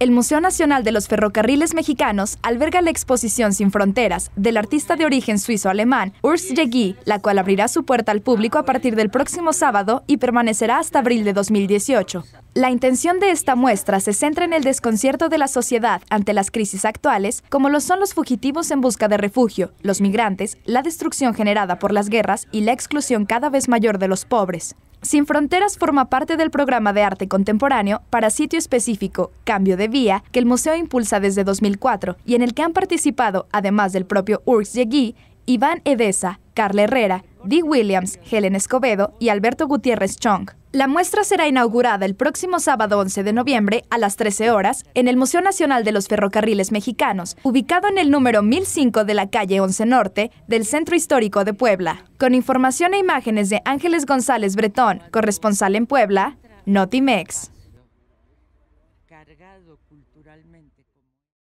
El Museo Nacional de los Ferrocarriles Mexicanos alberga la exposición Sin Fronteras del artista de origen suizo-alemán Urs Jegui, la cual abrirá su puerta al público a partir del próximo sábado y permanecerá hasta abril de 2018. La intención de esta muestra se centra en el desconcierto de la sociedad ante las crisis actuales, como lo son los fugitivos en busca de refugio, los migrantes, la destrucción generada por las guerras y la exclusión cada vez mayor de los pobres. Sin Fronteras forma parte del programa de arte contemporáneo para sitio específico Cambio de Vía que el museo impulsa desde 2004 y en el que han participado, además del propio Urs Yegui, Iván Edesa, Carla Herrera, Dee Williams, Helen Escobedo y Alberto Gutiérrez Chong. La muestra será inaugurada el próximo sábado 11 de noviembre a las 13 horas en el Museo Nacional de los Ferrocarriles Mexicanos, ubicado en el número 1005 de la calle 11 Norte del Centro Histórico de Puebla. Con información e imágenes de Ángeles González Bretón, corresponsal en Puebla, Notimex.